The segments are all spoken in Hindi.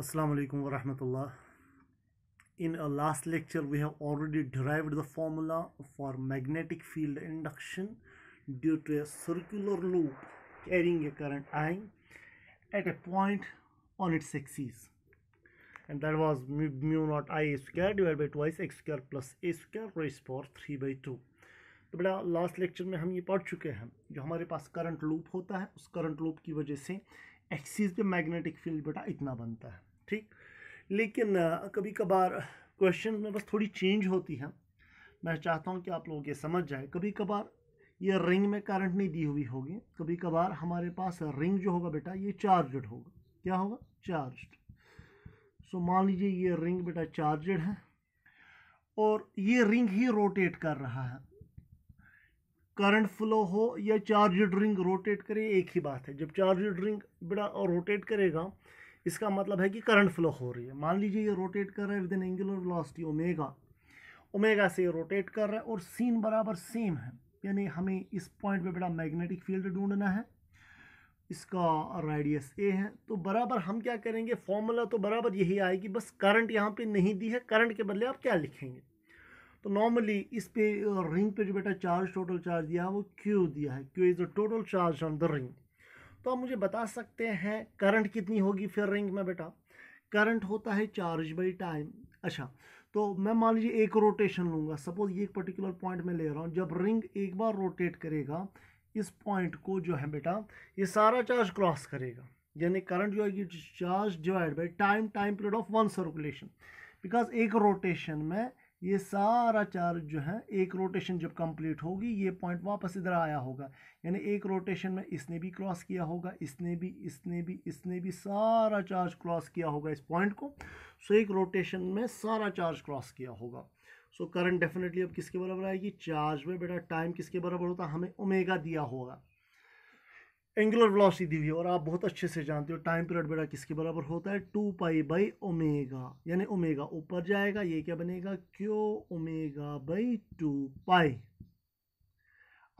Assalamu alaikum wa rahmatullah. In a last lecture, we have already derived the formula for magnetic field induction due to a circular loop carrying a current I at a point on its axis. And that was mu, mu not I square divided by twice x square plus a square raised power 3 by 2. तो बेटा लास्ट लेक्चर में हम ये पढ़ चुके हैं जो हमारे पास करंट लूप होता है उस करंट लूप की वजह से एक्सिस पे मैग्नेटिक फील्ड बेटा इतना बनता है ठीक लेकिन कभी कभार क्वेश्चन में बस थोड़ी चेंज होती है मैं चाहता हूँ कि आप लोग ये समझ जाए कभी कभार ये रिंग में करंट नहीं दी हुई होगी कभी कभार हमारे पास रिंग जो होगा बेटा ये चार्जड होगा क्या होगा चार्ज सो मान लीजिए ये रिंग बेटा चार्जड है और ये रिंग ही रोटेट कर रहा है करंट फ्लो हो या चार्जड रिंग रोटेट करे एक ही बात है जब चार्जड रिंग बेटा रोटेट करेगा इसका मतलब है कि करंट फ्लो हो रही है मान लीजिए ये रोटेट कर रहा है with an angular velocity omega omega से ये रोटेट कर रहा है और सीन बराबर सेम है यानी हमें इस पॉइंट पे बेटा मैग्नेटिक फील्ड ढूंढना है इसका रेडियस ए है तो बराबर हम क्या करेंगे फॉर्मूला तो बराबर यही आएगी बस करंट यहाँ पे नहीं दी है करंट के बदले आप क्या लिखेंगे तो नॉर्मली इस पे रिंग पे जो बेटा चार्ज टोटल चार्ज दिया है वो क्यू दिया है Q is the total charge on the ring तो आप मुझे बता सकते हैं करंट कितनी होगी फिर रिंग में बेटा करंट होता है चार्ज बाई टाइम अच्छा तो मैं मान लीजिए एक रोटेशन लूँगा सपोज ये एक पर्टिकुलर पॉइंट में ले रहा हूँ जब रिंग एक बार रोटेट करेगा इस पॉइंट को जो है बेटा ये सारा चार्ज क्रॉस करेगा यानी करंट जो है charge divide by time time period of one circulation because एक रोटेशन में ये सारा चार्ज जो है एक रोटेशन जब कंप्लीट होगी ये पॉइंट वापस इधर आया होगा यानी एक रोटेशन में इसने भी क्रॉस किया होगा इसने भी इसने भी इसने भी सारा चार्ज क्रॉस किया होगा इस पॉइंट को सो एक रोटेशन में सारा चार्ज क्रॉस किया होगा सो करंट डेफिनेटली अब किसके बराबर आएगी चार्ज में बेटा टाइम किसके बराबर होता हमें ओमेगा दिया होगा एंगुलर वेलोसिटी दी हुई है और आप बहुत अच्छे से जानते हो टाइम पीरियड बेटा किसके बराबर होता है टू पाई बाई ओमेगा यानी ओमेगा ऊपर जाएगा ये क्या बनेगा Q omega by two pi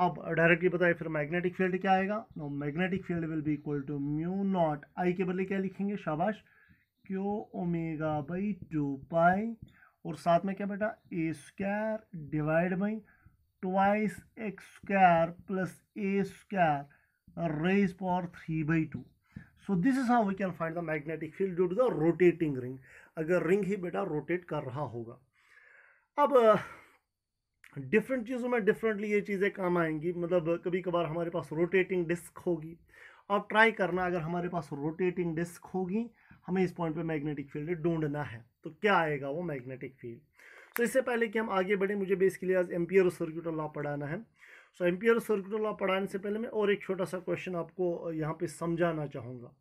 अब डायरेक्टली बताइए फिर मैग्नेटिक फील्ड क्या आएगा नो तो magnetic field will be equal to mu naught I के बदले क्या लिखेंगे शाबाश Q omega by two pi और साथ में क्या बेटा a square divide by twice x square plus a square raised power 3 by 2 so this is how we can find the magnetic field due to the rotating ring अगर रिंग ही बेटा रोटेट कर रहा होगा अब डिफरेंट चीज़ों में डिफरेंटली ये चीज़ें काम आएंगी मतलब कभी कभार हमारे पास रोटेटिंग डिस्क होगी अब ट्राई करना अगर हमारे पास रोटेटिंग डिस्क होगी हमें इस पॉइंट पे मैग्नेटिक फील्ड ढूंढना है तो क्या आएगा वो मैग्नेटिक फील्ड तो इससे पहले कि हम आगे बढ़ें मुझे बेसिकली आज एम्पियर और सर्क्यूटल लॉ पढ़ाना है सो एम्पियर सर्कुलर लॉ पढ़ाने से पहले मैं और एक छोटा सा क्वेश्चन आपको यहाँ पे समझाना चाहूँगा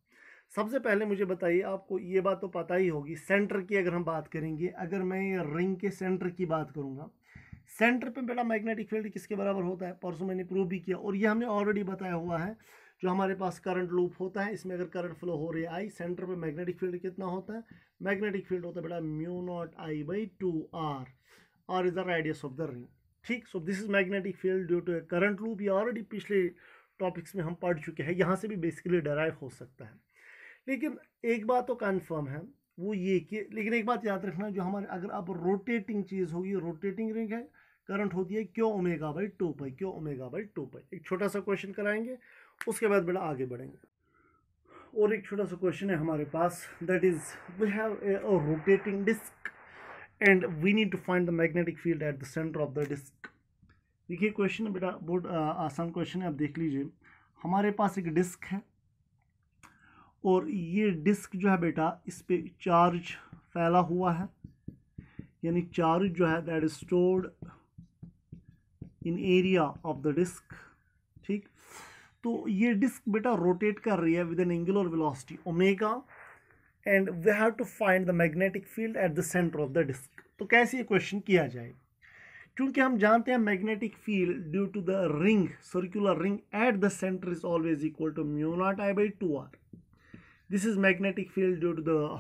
सबसे पहले मुझे बताइए आपको ये बात तो पता ही होगी सेंटर की अगर हम बात करेंगे अगर मैं रिंग के सेंटर की बात करूँगा सेंटर पे बेटा मैग्नेटिक फील्ड किसके बराबर होता है परसों मैंने प्रूव भी किया और ये हमने ऑलरेडी बताया हुआ है जो हमारे पास करंट लूप होता है इसमें अगर करंट फ्लो हो रही है आई सेंटर पे मैग्नेटिक फील्ड कितना होता है मैग्नेटिक फील्ड होता है बेटा mu naught I by two R R is the radius of the ring ठीक so this is magnetic field due to a current loop ये ऑलरेडी पिछले टॉपिक्स में हम पढ़ चुके हैं यहाँ से भी बेसिकली डराइव हो सकता है लेकिन एक बात तो कन्फर्म है वो ये कि लेकिन एक बात याद रखना जो हमारे अगर आप रोटेटिंग चीज़ होगी रोटेटिंग रिंग है करंट होती है क्यों ओमेगा बाई टू पाई क्यों ओमेगा बाई टू पाई एक छोटा सा क्वेश्चन कराएंगे उसके बाद बेटा आगे बढ़ेंगे और एक छोटा सा क्वेश्चन है हमारे पास that is we have a rotating disc and we need to find the magnetic field at the centre of the disc देखिए क्वेश्चन बेटा बहुत आसान क्वेश्चन है आप देख लीजिए हमारे पास एक डिस्क है और ये डिस्क जो है बेटा इस पर चार्ज फैला हुआ है यानी चार्ज जो है that is stored in area of the disc ठीक तो ये डिस्क बेटा रोटेट कर रही है with an angular velocity omega and we have to find the magnetic field at the centre of the disc तो कैसे ये क्वेश्चन किया जाए क्योंकि हम जानते हैं magnetic field due to the ring circular ring at the centre is always equal to mu naught I by two R this is magnetic field due to the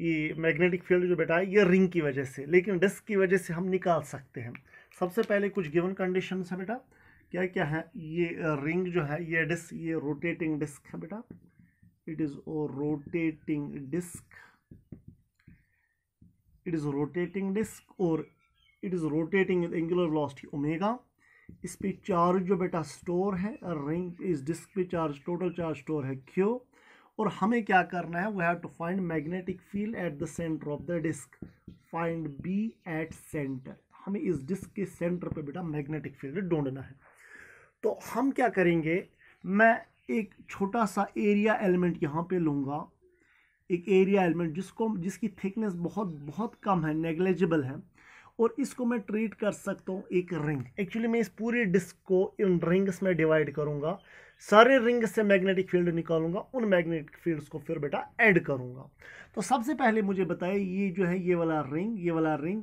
ये मैग्नेटिक फील्ड जो बेटा है ये रिंग की वजह से लेकिन डिस्क की वजह से हम निकाल सकते हैं सबसे पहले कुछ गिवन कंडीशन है बेटा क्या क्या है ये रिंग जो है ये डिस्क ये रोटेटिंग डिस्क है बेटा it is a rotating disk it is a rotating disk or it is rotating with angular velocity omega इस पे चार्ज जो बेटा स्टोर है रिंग इस डिस्क पे चार्ज टोटल चार्ज स्टोर है क्यों और हमें क्या करना है we have to find magnetic field at the centre of the disc find B at centre हमें इस डिस्क के सेंटर पे बेटा मैग्नेटिक फील्ड ढूंढना है तो हम क्या करेंगे मैं एक छोटा सा एरिया एलिमेंट यहाँ पे लूँगा एक एरिया एलिमेंट जिसको जिसकी थिकनेस बहुत बहुत कम है नेग्लेजिबल है और इसको मैं ट्रीट कर सकता हूँ एक रिंग एक्चुअली मैं इस पूरे डिस्क को इन रिंग्स में डिवाइड करूँगा सारे रिंग से मैग्नेटिक फील्ड निकालूंगा उन मैग्नेटिक फील्ड्स को फिर बेटा ऐड करूँगा तो सबसे पहले मुझे बताए ये जो है ये वाला रिंग ये वाला रिंग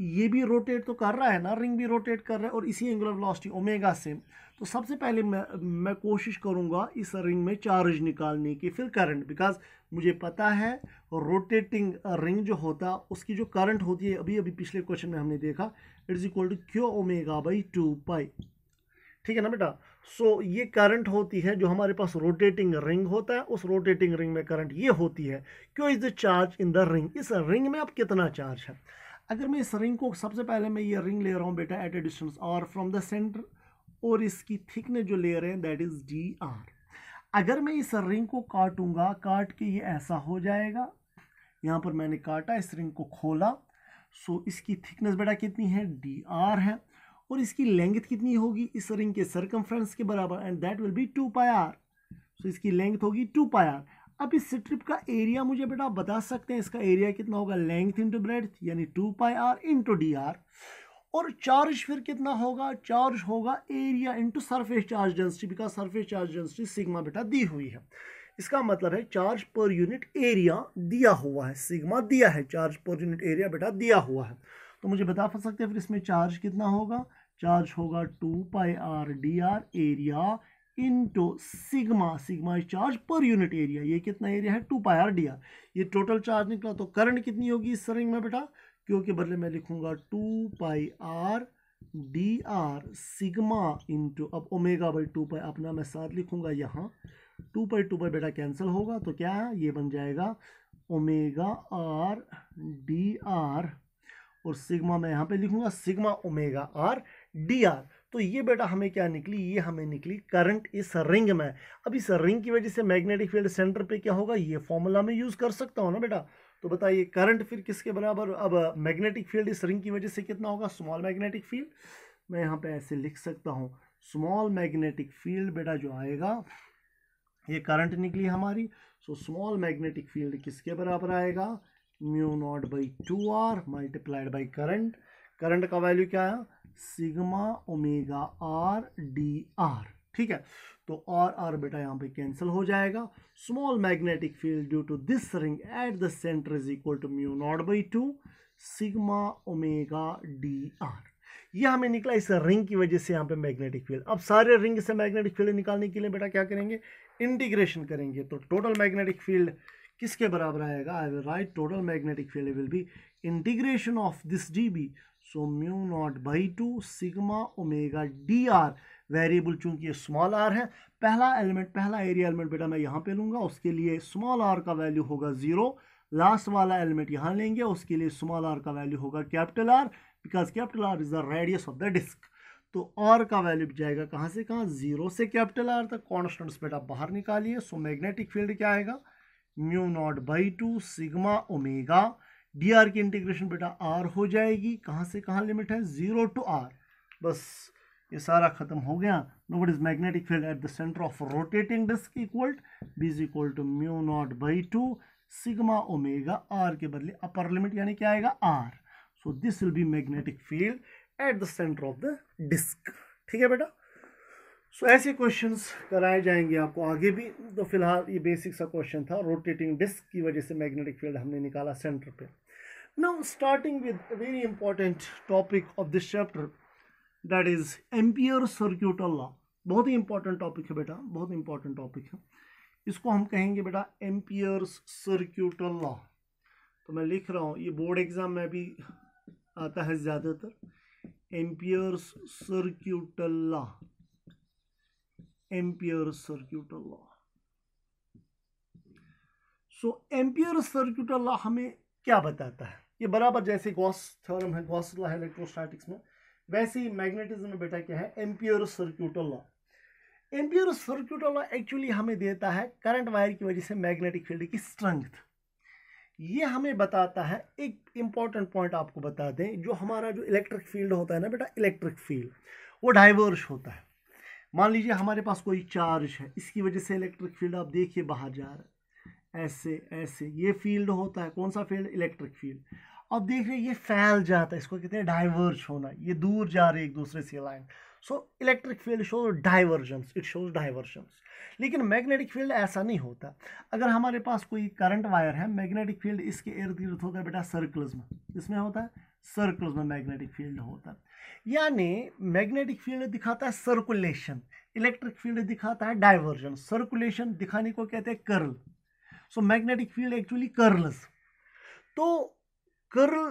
ये भी रोटेट तो कर रहा है ना रिंग भी रोटेट कर रहा है और इसी एंगुलर वेलोसिटी ओमेगा से तो सबसे पहले मैं मैं कोशिश करूँगा इस रिंग में चार्ज निकालने की फिर करंट बिकॉज मुझे पता है रोटेटिंग रिंग जो होता उसकी जो करंट होती है अभी अभी पिछले क्वेश्चन में हमने देखा it's equal to Q omega by two pi ठीक है ना बेटा सो so, ये करंट होती है जो हमारे पास रोटेटिंग रिंग होता है उस रोटेटिंग रिंग में करंट ये होती है Q is the charge in the ring इस रिंग में अब कितना चार्ज है अगर मैं इस रिंग को सबसे पहले मैं ये रिंग ले रहा हूँ बेटा एट ए डिस्टेंस और फ्रॉम द सेंटर और इसकी थिकनेस जो ले रहे हैं दैट इज़ डी आर अगर मैं इस रिंग को काटूंगा काट के ये ऐसा हो जाएगा यहाँ पर मैंने काटा इस रिंग को खोला सो इसकी थिकनेस बेटा कितनी है डी आर है और इसकी लेंथ कितनी होगी इस रिंग के सरकमफ्रेंस के बराबर and that will be two pi r so इसकी लेंथ होगी टू पाई आर अब इस स्ट्रिप का एरिया मुझे बेटा आप बता सकते हैं इसका एरिया कितना होगा लेंथ इंटू ब्रेड यानी two pi r into d r और चार्ज फिर कितना होगा चार्ज होगा area into surface charge density because surface charge density sigma बेटा दी हुई है इसका मतलब है चार्ज पर यूनिट एरिया दिया हुआ है सिग्मा दिया है चार्ज पर यूनिट एरिया बेटा दिया हुआ है तो मुझे बता सकते हैं फिर इसमें चार्ज कितना होगा चार्ज होगा two pi r d r area into sigma sigma is charge per unit area ये कितना एरिया है two pi r d r ये टोटल चार्ज निकला तो करंट कितनी होगी इस सरिंग में बेटा क्योंकि बदले मैं लिखूंगा two pi r d r sigma into अब ओमेगा बाई टू पाई अपना मैं साथ लिखूंगा यहाँ टू पाई टू पाई बेटा कैंसिल होगा तो क्या है ये बन जाएगा ओमेगा आर डी आर और सिग्मा मैं यहाँ पे लिखूंगा sigma omega r d r तो ये बेटा हमें क्या निकली ये हमें निकली करंट इस रिंग में अब इस रिंग की वजह से मैग्नेटिक फील्ड सेंटर पे क्या होगा ये फॉर्मूला में यूज़ कर सकता हूँ ना बेटा तो बताइए करंट फिर किसके बराबर अब मैग्नेटिक फील्ड इस रिंग की वजह से कितना होगा स्मॉल मैग्नेटिक फील्ड मैं यहाँ पे ऐसे लिख सकता हूँ स्मॉल मैग्नेटिक फील्ड बेटा जो आएगा ये करंट निकली हमारी सो स्मॉल मैग्नेटिक फील्ड किसके बराबर आएगा mu naught by two r multiplied by current current का वैल्यू क्या है sigma omega r d r ठीक है तो आर आर बेटा यहाँ पे कैंसिल हो जाएगा small magnetic field due to this ring at the centre is equal to mu naught by two sigma omega d r यह हमें निकला इस रिंग की वजह से यहाँ पे मैग्नेटिक फील्ड अब सारे रिंग से मैग्नेटिक फील्ड निकालने के लिए बेटा क्या करेंगे इंटीग्रेशन करेंगे तो टोटल मैग्नेटिक फील्ड किसके बराबर आएगा I will write total magnetic field will be integration of this d B so mu naught by two sigma omega d r variable चूंकि स्मॉल आर है पहला एलिमेंट पहला एरिया एलिमेंट बेटा मैं यहाँ पे लूंगा उसके लिए स्मॉल आर का वैल्यू होगा ज़ीरो लास्ट वाला एलिमेंट यहाँ लेंगे उसके लिए स्मॉल आर का वैल्यू होगा capital R because capital R is the radius of the disc तो आर का वैल्यू जाएगा कहाँ से कहाँ ज़ीरो से कैपिटल आर तक कॉन्स्टेंट्स बेटा बाहर निकालिए सो मैग्नेटिक फील्ड क्या आएगा mu naught by two sigma omega d r की इंटीग्रेशन बेटा आर हो जाएगी कहाँ से कहाँ लिमिट है ज़ीरो टू आर बस ये सारा खत्म हो गया now what is magnetic field at the centre of rotating disc equal B is equal to mu naught by two sigma omega r के बदले अपर लिमिट यानी क्या आएगा R so this will be magnetic field at the centre of the disc ठीक है बेटा सो so, ऐसे क्वेश्चंस कराए जाएंगे आपको आगे भी तो फिलहाल ये बेसिक सा क्वेश्चन था रोटेटिंग डिस्क की वजह से मैग्नेटिक फील्ड हमने निकाला सेंटर पे Now starting with a very important topic of this chapter that is Ampere circuital law बहुत ही इंपॉर्टेंट टॉपिक है बेटा बहुत इंपॉर्टेंट टॉपिक है इसको हम कहेंगे बेटा एम्पियर सर्क्यूटल लॉ तो मैं लिख रहा हूँ ये बोर्ड एग्ज़ाम में भी आता है ज़्यादातर Ampere's circuital law Ampere circuital law so Ampere circuital law हमें क्या बताता है ये बराबर जैसे गॉस थ्योरम है गॉस लॉ है इलेक्ट्रोस्टैटिक्स में वैसे ही मैग्नेटिज्म में बेटा क्या है Ampere circuital law Ampere circuital law actually हमें देता है करंट वायर की वजह से मैग्नेटिक फील्ड की स्ट्रेंथ ये हमें बताता है एक इम्पॉर्टेंट पॉइंट आपको बता दें जो हमारा जो इलेक्ट्रिक फील्ड होता है ना बेटा इलेक्ट्रिक फील्ड वो डाइवर्स होता है मान लीजिए हमारे पास कोई चार्ज है इसकी वजह से इलेक्ट्रिक फील्ड आप देखिए बाहर जा रहा है ऐसे ऐसे ये फील्ड होता है कौन सा फील्ड इलेक्ट्रिक फील्ड अब देख रहे ये फैल जाता है इसको कहते हैं डाइवर्ज होना ये दूर जा रही है एक दूसरे से line so electric field shows divergence it shows divergence लेकिन मैग्नेटिक फील्ड ऐसा नहीं होता अगर हमारे पास कोई करंट वायर है मैग्नेटिक फील्ड इसके इर्द गिर्द होता है बेटा सर्कल्स में इसमें होता है सर्कल्स में मैग्नेटिक फील्ड होता है यानी मैग्नेटिक फील्ड दिखाता है सर्कुलेशन इलेक्ट्रिक फील्ड दिखाता है डाइवर्जन सर्कुलेशन दिखाने को कहते हैं curl so magnetic field actually curls तो कर्ल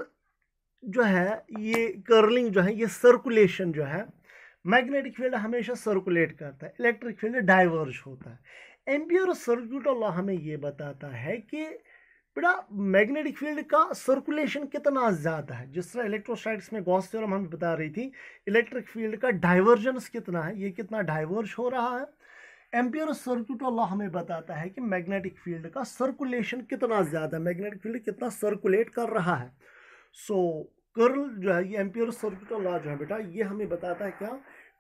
जो है ये कर्लिंग जो है ये सर्कुलेशन जो है मैग्नेटिक फील्ड हमेशा सर्कुलेट करता है इलेक्ट्रिक फील्ड डाइवर्ज होता है एम्पियर सर्किट लॉ हमें ये बताता है कि बेटा मैग्नेटिक फील्ड का सर्कुलेशन कितना ज़्यादा है जिस तरह इलेक्ट्रोस्टैटिक्स में गॉस थ्योरम हम बता रही थी इलेक्ट्रिक फील्ड का डाइवर्जेंस कितना है ये कितना डाइवर्ज हो रहा है एम्पियर सर्किट लॉ हमें बताता है कि मैग्नेटिक फील्ड का सर्कुलेशन कितना ज़्यादा मैग्नेटिक फील्ड कितना सर्कुलेट कर रहा है सो कर्ल जो है ये एम्पियर सर्किट लॉ जो है बेटा ये हमें बताता है क्या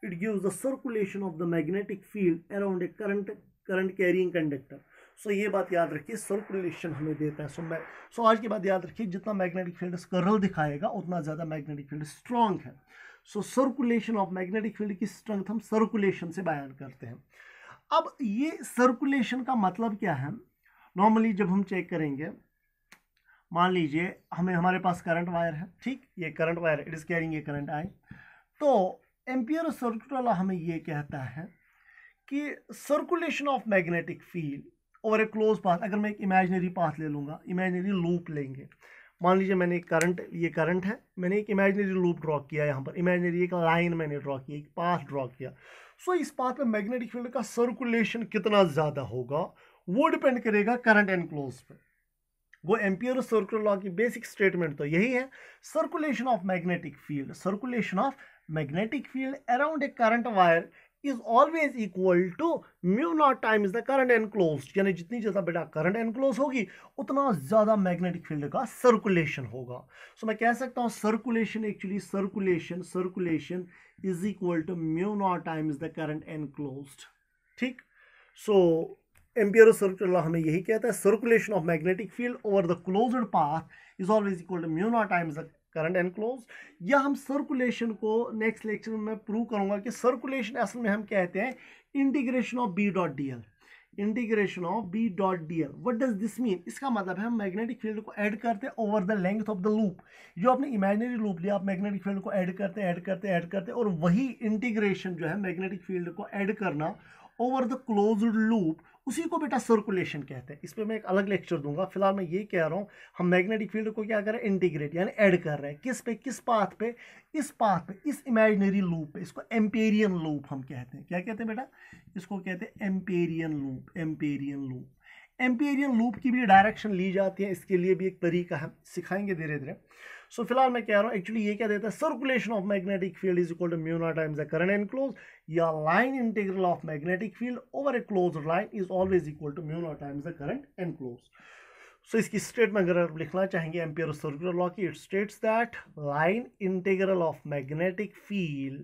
it gives the circulation of the magnetic field around a current current carrying conductor so ये बात याद रखिए सर्कुलेशन हमें देता है सो मैं सो आज की बात याद रखिए जितना मैग्नेटिक फील्ड कर्ल दिखाएगा उतना ज़्यादा मैग्नेटिक फील्ड स्ट्रॉन्ग है so circulation of magnetic field की स्ट्रेंथ हम सर्कुलेशन से बयान करते हैं अब ये सर्कुलेशन का मतलब क्या है नॉर्मली जब हम चेक करेंगे मान लीजिए हमें हमारे पास करंट वायर है ठीक ये current wire it is carrying ये करंट आई तो एम्पियर सर्कुलर हमें ये कहता है कि सर्कुलेशन ऑफ मैग्नेटिक फील्ड और ए क्लोज पाथ अगर मैं एक इमेजनरी पाथ ले लूँगा इमेजनरी लूप लेंगे मान लीजिए मैंने एक करंट ये करंट है मैंने एक इमेजनरी लूप ड्रॉ किया यहाँ पर इमेजनरी एक लाइन मैंने ड्रॉ की एक पाथ ड्रॉ किया सो इस बात में मैग्नेटिक फील्ड का सर्कुलेशन कितना ज़्यादा होगा वो डिपेंड करेगा करंट एनक्लोज पे वो एम्पियर सर्कुलर लॉ की बेसिक स्टेटमेंट तो यही है circulation of magnetic field circulation of magnetic field around a current wire is always equal to mu naught is the current enclose यानी जितनी ज़्यादा बेटा करंट एनक्लोज होगी उतना ज़्यादा मैग्नेटिक फील्ड का सर्कुलेशन होगा सो so, मैं कह सकता हूँ circulation actually circulation circulation is equal to mu naught times the current enclosed ठीक so एम्पियर सर्कुलर हमें यही कहता है circulation of magnetic field over the closed path is always equal to mu naught times the current enclose या हम सर्कुलेशन को नेक्स्ट लेक्चर में प्रूव करूंगा कि सर्कुलेशन असल में हम कहते हैं integration of B dot d l integration of B dot d l what does this mean इसका मतलब है हम मैग्नेटिक फील्ड को ऐड करते हैं over the length of the loop जो आपने इमेजनरी लूप लिया आप मैग्नेटिक फील्ड को ऐड करते हैं ऐड करते हैं ऐड करते हैं और वही इंटीग्रेशन जो है मैग्नेटिक फील्ड को ऐड करना ओवर द क्लोज लूप उसी को बेटा सर्कुलेशन कहते हैं इस पर मैं एक अलग लेक्चर दूंगा फिलहाल मैं ये कह रहा हूँ हम मैग्नेटिक फील्ड को क्या कर रहे हैं इंटीग्रेट यानी ऐड कर रहे हैं किस पे किस पाथ पे इस पाथ पे इस इमेजनरी लूप पे इसको एम्पेरियन लूप हम कहते हैं क्या कहते हैं बेटा इसको कहते हैं Amperian loop Amperian loop Amperian loop की भी डायरेक्शन ली जाती है इसके लिए भी एक तरीका है सिखाएंगे धीरे धीरे सो फिलहाल मैं कह रहा हूँ एक्चुअली ये क्या देता है circulation of magnetic field is equal to mu naught times a current enclose या line integral of magnetic field over a close line is always equal to mu naught times a current enclose so इसकी में अगर आप लिखना चाहेंगे एम्पियर सर्कुलर लॉ की it states that line integral of magnetic field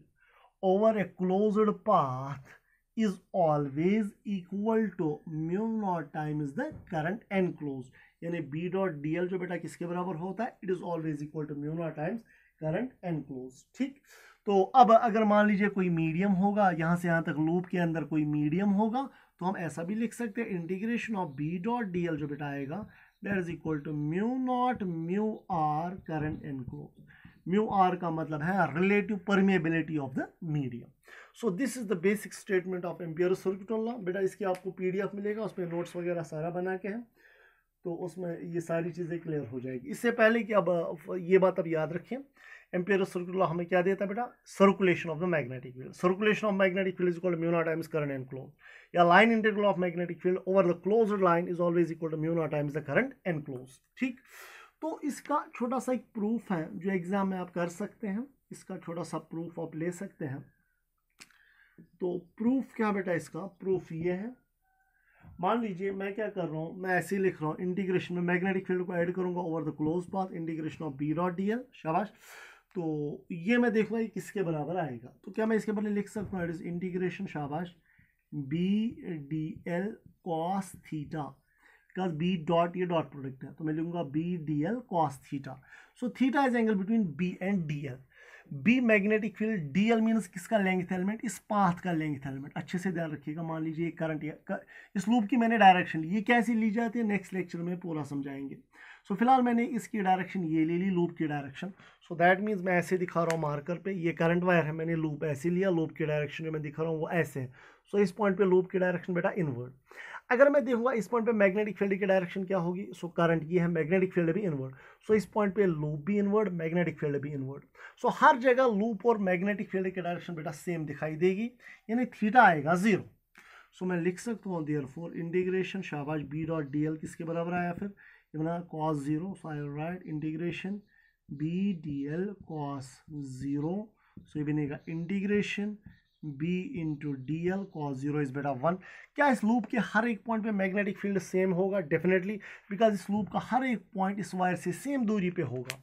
over a closed path is always equal to mu naught times the current enclosed यानी डॉट डी एल जो बेटा किसके बराबर होता है is always equal to mu naught times current enclose ठीक तो अब अगर मान लीजिए कोई मीडियम होगा यहाँ से यहाँ तक लूप के अंदर कोई मीडियम होगा तो हम ऐसा भी लिख सकते हैं integration of B dot d l जो बेटा आएगा that is equal to mu naught mu r current enclose mu r का मतलब है relative permeability of the medium so this is the basic statement of Ampere circuital law बेटा इसकी आपको पीडीएफ मिलेगा उसमें नोट्स वगैरह सारा बना के हैं तो उसमें ये सारी चीज़ें क्लियर हो जाएगी इससे पहले कि अब ये बात अब याद रखें एम्पियर सर्किट लॉ हमें क्या देता है बेटा circulation of the magnetic field circulation of magnetic field is called mu naught times current enclose या line integral of magnetic field over the close line is always equal to mu naught times the current enclose ठीक तो इसका छोटा सा एक प्रूफ है जो एग्ज़ाम में आप कर सकते हैं इसका छोटा सा प्रूफ आप ले सकते हैं तो प्रूफ क्या बेटा इसका प्रूफ ये है मान लीजिए मैं क्या कर रहा हूँ मैं ऐसे ही लिख रहा हूँ इंटीग्रेशन में मैग्नेटिक फील्ड को ऐड करूँगा over the close path integration of B dot d l शाबाश तो ये मैं देखूँगा ये किसके बराबर आएगा तो क्या मैं इसके पहले लिख सकता हूँ इट इज़ इंटीग्रेशन शाबाश B d l cos theta because B dot ये डॉट प्रोडक्ट है तो मैं लिखूंगा B d l cos theta so theta is angle between B and d l B magnetic field d l means किसका लेंथ एलिमेंट इस पाथ का लेंथ एलिमेंट अच्छे से ध्यान रखिएगा मान लीजिए करंट इस लूप की मैंने डायरेक्शन ली ये कैसे ली जाती है नेक्स्ट लेक्चर में पूरा समझाएंगे सो so, फिलहाल मैंने इसकी डायरेक्शन ये ले ली लूप की डायरेक्शन सो दैट मीन्स मैं ऐसे दिखा रहा हूँ मार्कर पे ये करंट वायर है मैंने लूप ऐसे लिया लूप की डायरेक्शन जो मैं दिखा रहा हूँ वो ऐसे है सो so, इस पॉइंट पे लूप की डायरेक्शन बेटा इनवर्ड अगर मैं देखूंगा इस पॉइंट पे मैग्नेटिक फील्ड की डायरेक्शन क्या होगी सो so, करंट ये है मैग्नेटिक फील्ड भी इनवर्ड सो so, इस पॉइंट पे लूप भी इनवर्ड मैग्नेटिक फील्ड भी इनवर्ड सो so, हर जगह लूप और मैग्नेटिक फील्ड की डायरेक्शन बेटा सेम दिखाई देगी यानी थीटा आएगा जीरो सो so, मैं लिख सकता हूँ देयर फोर इंटीग्रेशन शाबाज बी डॉट डी एल किसके बराबर आया फिर you're cos zero 0 so write integration B d l cos zero so ये बनेगा integration b into d l cos zero is बेटा वन क्या इस लूप के हर एक पॉइंट पे मैग्नेटिक फील्ड सेम होगा डेफिनेटली बिकॉज इस लूप का हर एक पॉइंट इस वायर से सेम दूरी पे होगा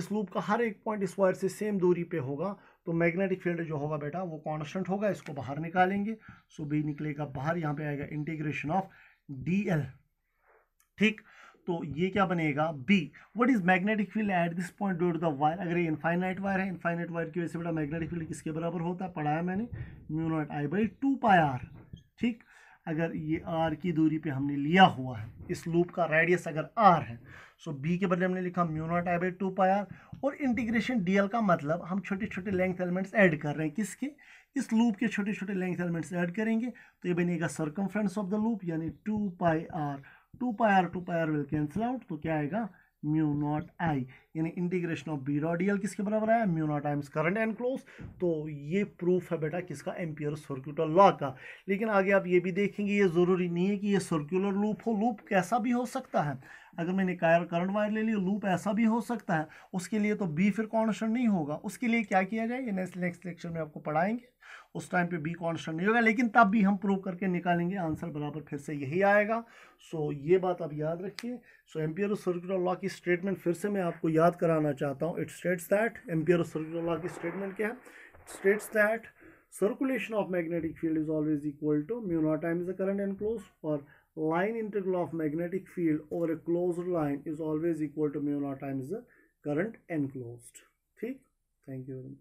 इस लूप का हर एक पॉइंट इस वायर से सेम दूरी पे होगा तो मैग्नेटिक फील्ड जो होगा बेटा वो कॉन्स्टेंट होगा इसको बाहर निकालेंगे सो बी निकलेगा बाहर यहाँ पे आएगा इंटीग्रेशन ऑफ डी एल ठीक तो ये क्या बनेगा B what is magnetic field at this point due to the wire अगर ये इन्फाइनाइट वायर है इन्फाइनाइट वायर की वजह से बड़ा मैग्नेटिक फील्ड किसके बराबर होता है पढ़ाया मैंने mu naught I by two pi r ठीक अगर ये आर की दूरी पे हमने लिया हुआ है इस लूप का रेडियस अगर आर है सो बी के बदले हमने लिखा mu naught I by two pi r और इंटीग्रेशन डी का मतलब हम छोटे छोटे लेंथ एलिमेंट्स ऐड कर रहे हैं किसके इस लूप के छोटे छोटे लेंथ एलिमेंट्स ऐड करेंगे तो ये बनेगा सर्कमफ्रेंस ऑफ द लूप यानी two pi r two pi r two pi r will cancel out तो क्या आएगा म्यू नॉट आई यानी integration of B dot d l किसके बराबर आया mu naught times current enclose तो ये प्रूफ है बेटा किसका एम्पियर सर्क्यूटर लॉ का लेकिन आगे आप ये भी देखेंगे ये ज़रूरी नहीं है कि ये सर्क्यूलर लूप हो लूप कैसा भी हो सकता है अगर मैंने करंट वायर ले ली लूप ऐसा भी हो सकता है उसके लिए तो बी फिर कॉन्स्टेंट नहीं होगा उसके लिए क्या किया जाए ये नेक्स्ट नेक्स्ट लेक्चर में आपको पढ़ाएंगे उस टाइम पे बी कॉन्स्टेंट नहीं होगा लेकिन तब भी हम प्रूव करके निकालेंगे आंसर बराबर फिर से यही आएगा सो ये बात आप याद रखिए सो एम्पियर सर्कुलर लॉ की स्टेटमेंट फिर से मैं आपको याद कराना चाहता हूँ it states that Ampere circular law की स्टेटमेंट क्या है states that of magnetic field is always equal to to time is a current enclose for line integral of magnetic field over a closed line is always equal to mu naught times the current enclosed. Thank you